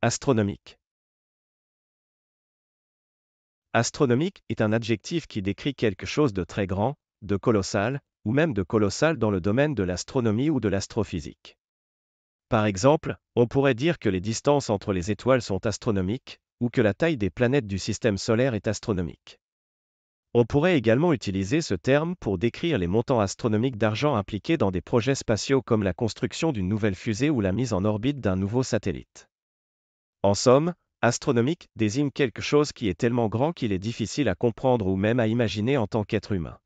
Astronomique. Astronomique est un adjectif qui décrit quelque chose de très grand, de colossal, ou même de colossal dans le domaine de l'astronomie ou de l'astrophysique. Par exemple, on pourrait dire que les distances entre les étoiles sont astronomiques, ou que la taille des planètes du système solaire est astronomique. On pourrait également utiliser ce terme pour décrire les montants astronomiques d'argent impliqués dans des projets spatiaux comme la construction d'une nouvelle fusée ou la mise en orbite d'un nouveau satellite. En somme, astronomique désigne quelque chose qui est tellement grand qu'il est difficile à comprendre ou même à imaginer en tant qu'être humain.